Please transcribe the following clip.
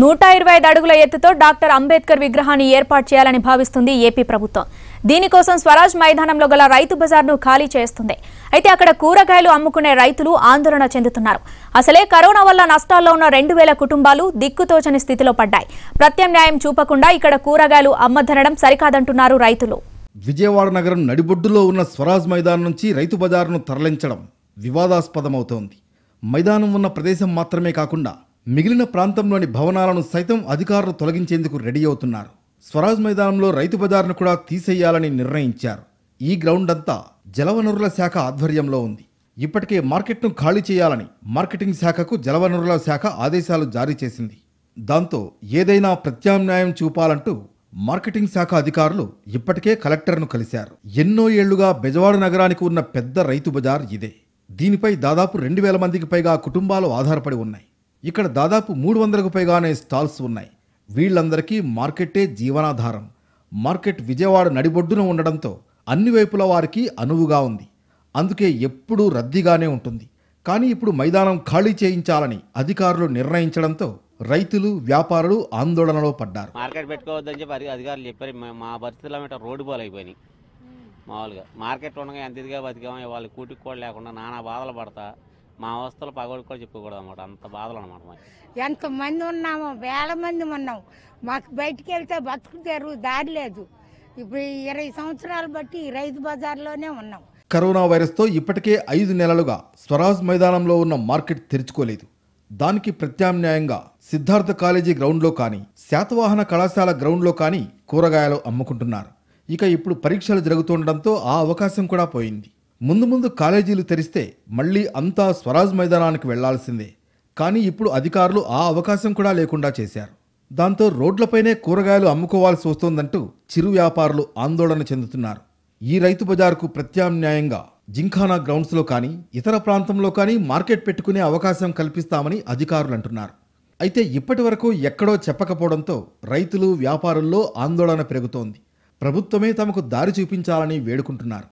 నూట ఇరవై ఐదు అడుగుల ఎత్తుతో డాక్టర్ అంబేద్కర్ విగ్రహాన్ని ఏర్పాటు చేయాలని భావిస్తుంది ఏపీ ప్రభుత్వం దీనికోసం స్వరాజ్ మైదానంలో గల రైతు బజార్ను ఖాళీ చేస్తుంది అయితే అక్కడ కూరగాయలు అమ్ముకునే రైతులు ఆందోళన చెందుతున్నారు అసలే కరోనా వల్ల నష్టాల్లో ఉన్న రెండు వేల కుటుంబాలు దిక్కుతోచని స్థితిలో పడ్డాయి ప్రత్యామ్నాయం చూపకుండా ఇక్కడ కూరగాయలు అమ్మధనడం సరికాదంటున్నారు రైతులు విజయవాడ నగరం నడిబొడ్డులో ఉన్న స్వరాజ్ మైదానం నుంచి రైతు బజార్ను తరలించడం వివాదాస్పదమవుతోంది మైదానం ఉన్న ప్రదేశం మాత్రమే కాకుండా మిగిలిన ప్రాంతంలోని భవనాలను సైతం అధికారులు తొలగించేందుకు రెడీ అవుతున్నారు స్వరాజ్ మైదానంలో రైతు బజార్ను కూడా తీసేయాలని నిర్ణయించారు ఈ గ్రౌండ్ అంతా జలవనరుల శాఖ ఆధ్వర్యంలో ఉంది ఇప్పటికే మార్కెట్ను ఖాళీ చేయాలని మార్కెటింగ్ శాఖకు జలవనరుల శాఖ ఆదేశాలు జారీ చేసింది దాంతో ఏదైనా ప్రత్యామ్నాయం చూపాలంటూ మార్కెటింగ్ శాఖ అధికారులు ఇప్పటికే కలెక్టర్ను కలిశారు ఎన్నో ఏళ్లుగా బెజవాడ నగరానికి ఉన్న పెద్ద రైతు బజార్ ఇదే దీనిపై దాదాపు రెండు వేల మందికి పైగా కుటుంబాలు ఆధారపడి ఉన్నాయి ఇక్కడ దాదాపు మూడు వందలకు పైగానే స్టాల్స్ ఉన్నాయి వీళ్ళందరికీ మార్కెట్టే జీవనాధారం మార్కెట్ విజయవాడ నడిబొడ్డున ఉండడంతో అన్ని వైపుల వారికి అనువుగా ఉంది అందుకే ఎప్పుడూ రద్దీగానే ఉంటుంది కానీ ఇప్పుడు మైదానం ఖాళీ చేయించాలని అధికారులు నిర్ణయించడంతో రైతులు వ్యాపారులు ఆందోళనలో పడ్డారు మార్కెట్ పెట్టుకోవద్దని చెప్పి అధికారులు చెప్పారు మా పరిస్థితుల్లో మీట రోడ్డు పోలైపోయినాయి మామూలుగా మార్కెట్ ఉండగా ఎంత ఇదిగా బతికామో వాళ్ళు కూటికి కూడా లేకుండా నానా బాధలు పడతా మా అవస్థలు పగోడు చెప్పకూడదు అనమాట అంత బాధలు అనమాట ఎంతమంది ఉన్నామో వేల మంది ఉన్నాం మాకు బయటికి వెళ్తే బతుకుతారు దారి లేదు ఇప్పుడు ఇరవై సంవత్సరాలు బట్టి రైతు బజార్లోనే ఉన్నాం కరోనా వైరస్తో ఇప్పటికే ఐదు నెలలుగా స్వరాజ్ మైదానంలో ఉన్న మార్కెట్ తెరుచుకోలేదు దానికి ప్రత్యామ్నాయంగా సిద్ధార్థ కాలేజీ గ్రౌండ్లో కానీ శాతవాహన కళాశాల గ్రౌండ్లో కానీ కూరగాయలు అమ్ముకుంటున్నారు ఇక ఇప్పుడు పరీక్షలు జరుగుతుండడంతో ఆ అవకాశం కూడా పోయింది ముందు ముందు కాలేజీలు తెరిస్తే మళ్ళీ అంతా స్వరాజ్ మైదానానికి వెళ్లాల్సిందే కానీ ఇప్పుడు అధికారులు ఆ అవకాశం కూడా లేకుండా చేశారు దాంతో రోడ్లపైనే కూరగాయలు అమ్ముకోవాల్సి వస్తోందంటూ చిరు వ్యాపారులు ఆందోళన చెందుతున్నారు ఈ రైతు బజార్కు ప్రత్యామ్నాయంగా జింఖానా గ్రౌండ్స్లో కానీ ఇతర ప్రాంతంలో కానీ మార్కెట్ పెట్టుకునే అవకాశం కల్పిస్తామని అధికారులు అంటున్నారు అయితే ఇప్పటి వరకు ఎక్కడో చెప్పకపోవడంతో రైతులు వ్యాపారుల్లో ఆందోళన పెరుగుతోంది ప్రభుత్వమే తమకు దారి చూపించాలని వేడుకుంటున్నారు